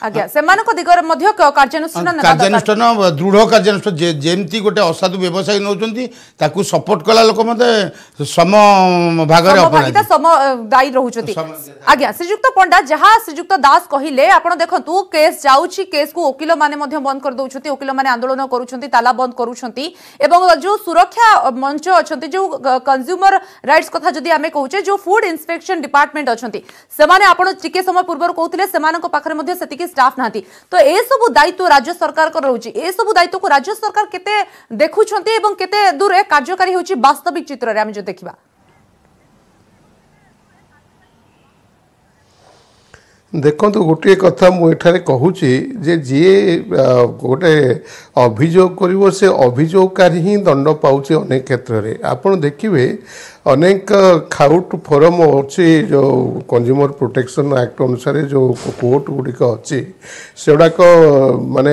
कार्यानुषान दृढ़ कार्यानुषानी गोटे असाधु व्यवसायी नौ सपोर्ट कला लोक मत सम श्रीजुक्त पंडा जहाँ श्रीजुक्त दास कहले देखु केस जाऊँगी को वकिल मैंने बंद कर दौरान वकिल मैंने आंदोलन करला बंद कर सुरक्षा मंच अच्छा जो कंज्यूमर रईट कथे कहे जो फुड इन्स्पेक्शन डिपार्टमेंट अच्छा समय पूर्व कहते हैं স্টাফ না তো এসব দায়িত্ব রাজ্য সরকার রয়েছে এসব দায়িত্বকে রাজ্য সরকার কেতে দেখুম এবং কেতে দূরে কার্যকারী হচ্ছে বাস্তবিক চিত্রে আমি যদি দেখা ଦେଖନ୍ତୁ ଗୋଟିଏ କଥା ମୁଁ ଏଠାରେ କହୁଛି ଯେ ଯିଏ ଗୋଟେ ଅଭିଯୋଗ କରିବ ସେ ଅଭିଯୋଗକାରୀ ହିଁ ଦଣ୍ଡ ପାଉଛି ଅନେକ କ୍ଷେତ୍ରରେ ଆପଣ ଦେଖିବେ ଅନେକ ଖାଉଟ ଫୋରମ ଅଛି ଯେଉଁ କଞ୍ଜ୍ୟୁମର ପ୍ରୋଟେକ୍ସନ ଆକ୍ଟ ଅନୁସାରେ ଯେଉଁ କୋର୍ଟ ଗୁଡ଼ିକ ଅଛି ସେଗୁଡ଼ାକ ମାନେ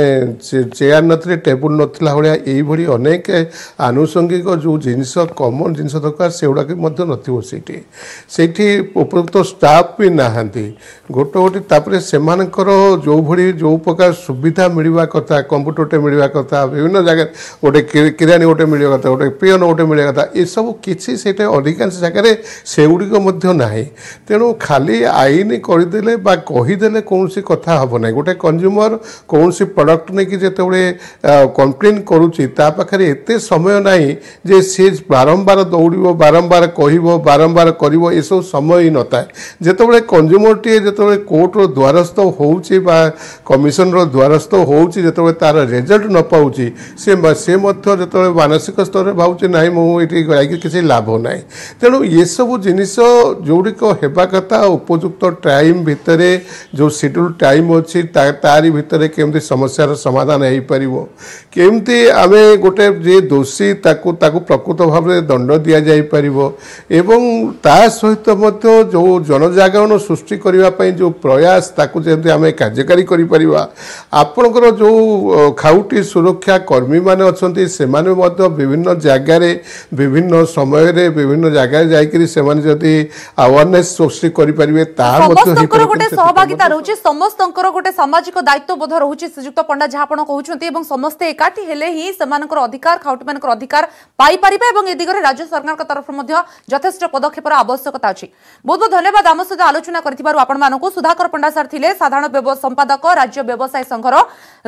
ଚେୟାର ନଥିଲେ ଟେବୁଲ ନଥିଲା ଭଳିଆ ଏଇଭଳି ଅନେକ ଆନୁଷଙ୍ଗିକ ଯେଉଁ ଜିନିଷ କମନ ଜିନିଷ ଦରକାର ସେଗୁଡ଼ାକ ମଧ୍ୟ ନଥିବ ସେଇଠି ସେଇଠି ଉପଯୁକ୍ତ ଷ୍ଟାଫ୍ ବି ନାହାନ୍ତି ଗୋଟେ ଗୋଟେ ତାପରେ ସେମାନଙ୍କର ଯେଉଁଭଳି ଯେଉଁ ପ୍ରକାର ସୁବିଧା ମିଳିବା କଥା କମ୍ପ୍ୟୁଟରଟେ ମିଳିବା କଥା ବିଭିନ୍ନ ଜାଗାରେ ଗୋଟେ କିରାଣୀ ଗୋଟେ ମିଳିବା କଥା ଗୋଟେ ପିଅନ ଗୋଟେ ମିଳିବା କଥା ଏସବୁ କିଛି ସେଇଟା ଅଧିକାଂଶ ଜାଗାରେ ସେଗୁଡ଼ିକ ମଧ୍ୟ ନାହିଁ ତେଣୁ ଖାଲି ଆଇନ କରିଦେଲେ ବା କହିଦେଲେ କୌଣସି କଥା ହେବ ନାହିଁ ଗୋଟେ କଞ୍ଜ୍ୟୁମର କୌଣସି ପ୍ରଡ଼କ୍ଟ ନେଇକି ଯେତେବେଳେ କମ୍ପ୍ଲେନ୍ କରୁଛି ତା ପାଖରେ ଏତେ ସମୟ ନାହିଁ ଯେ ସେ ବାରମ୍ବାର ଦୌଡ଼ିବ ବାରମ୍ବାର କହିବ ବାରମ୍ବାର କରିବ ଏସବୁ ସମୟ ହିଁ ନଥାଏ ଯେତେବେଳେ କଞ୍ଜ୍ୟୁମରଟିଏ ଯେତେବେଳେ କୋର୍ଟର ଦ୍ୱାରସ୍ଥ ହେଉଛି ବା କମିଶନର ଦ୍ୱାରସ୍ଥ ହେଉଛି ଯେତେବେଳେ ତା'ର ରେଜଲ୍ଟ ନ ପାଉଛି ସେ ସେ ମଧ୍ୟ ଯେତେବେଳେ ମାନସିକ ସ୍ତରରେ ଭାବୁଛି ନାହିଁ ମୁଁ ଏଠି ଯାଇକି କିଛି ଲାଭ ନାହିଁ ତେଣୁ ଏସବୁ ଜିନିଷ ଯେଉଁଗୁଡ଼ିକ ହେବା କଥା ଉପଯୁକ୍ତ ଟାଇମ୍ ଭିତରେ ଯେଉଁ ସିଡ୍ୟୁଲ୍ ଟାଇମ୍ ଅଛି ତାରି ଭିତରେ କେମିତି ସମସ୍ୟାର ସମାଧାନ ହୋଇପାରିବ କେମିତି ଆମେ ଗୋଟେ ଯିଏ ଦୋଷୀ ତାକୁ ତାକୁ ପ୍ରକୃତ ଭାବରେ ଦଣ୍ଡ ଦିଆଯାଇପାରିବ ଏବଂ ତା ସହିତ ମଧ୍ୟ ଯେଉଁ ଜନଜାଗରଣ ସୃଷ୍ଟି କରିବା ପାଇଁ ଯେଉଁ ପ୍ରୟାସ ତାକୁ ଯେମିତି ଆମେ କାର୍ଯ୍ୟକାରୀ କରିପାରିବା ଆପଣଙ୍କର ଯେଉଁ ଖାଉଟି ସୁରକ୍ଷା କର୍ମୀମାନେ ଅଛନ୍ତି ସେମାନେ ମଧ୍ୟ ବିଭିନ୍ନ ଜାଗାରେ ବିଭିନ୍ନ ସମୟରେ ବିଭିନ୍ନ বিভিন্ন জায়গায় যাইকি সেমানে যদি আওয়ারনেস সৃষ্টি করিপারিবে তাহা সমস্তଙ୍କର ଗୋଟେ ସହଭାଗିତା ରହୁଛି ସମସ୍ତଙ୍କର ଗୋଟେ ସାମାଜିକ ଦାୟିତ୍ୱବୋଧ ରହୁଛି ଶ୍ରୀଯୁକ୍ତ ପଣ୍ଡା ଯାହା ଆପଣ କହୁଛନ୍ତି ଏବଂ ସମସ୍ତେ ଏକାଠି ହେଲେ ହିଁ ସେମାନଙ୍କର ଅଧିକାର ଖାଉଟିମାନଙ୍କର ଅଧିକାର ପାଇପାରିବେ ଏବଂ ଏ ଦିଗରେ ରାଜ୍ୟ ସରକାରଙ୍କ ତରଫରୁ ମଧ୍ୟ ଯଥେଷ୍ଟ ପଦକ୍ଷେପର ଆବଶ୍ୟକତା ଅଛି ବହୁତ ବହୁତ ଧନ୍ୟବାଦ ଆମ ସହିତ ଆଲୋଚନା କରିଥିବାରୁ ଆପଣମାନଙ୍କୁ ସୁଧାକର ପଣ୍ଡା ସାର୍ ଥିଲେ ସାଧାରଣ ସମ୍ପାଦକ ରାଜ୍ୟ ବ୍ୟବସାୟୀ ସଂଘର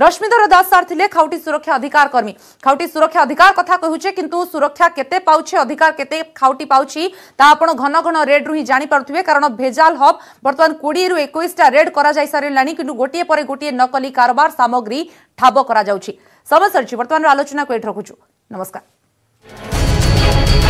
ରଶ୍ମିଧର ଦାସ ସାର୍ ଥିଲେ ଖାଉଟି ସୁରକ୍ଷା ଅଧିକାର କର୍ମୀ ଖାଉଟି ସୁରକ୍ଷା ଅଧିକାର କଥା କହୁଛେ କିନ୍ତୁ ସୁରକ୍ଷା କେତେ ପାଉଛେ ଅଧିକାର କେତେ ଖାଉଟି গতি পাচ্ছি তা আপনার ঘন ঘন রেড্রু হি জাঁপারে কারণ ভেজাল হব বর্তমান কোড়ি একুশটা রেড করা যাই সারে কিন্তু গোটিয়ে পরে গোটিয়ে নকলি কারবার সামগ্রী ঠাব করা যাচ্ছে সময় সরিছি বর্তমানের আলোচনা এটি রাখুছু নমস্কার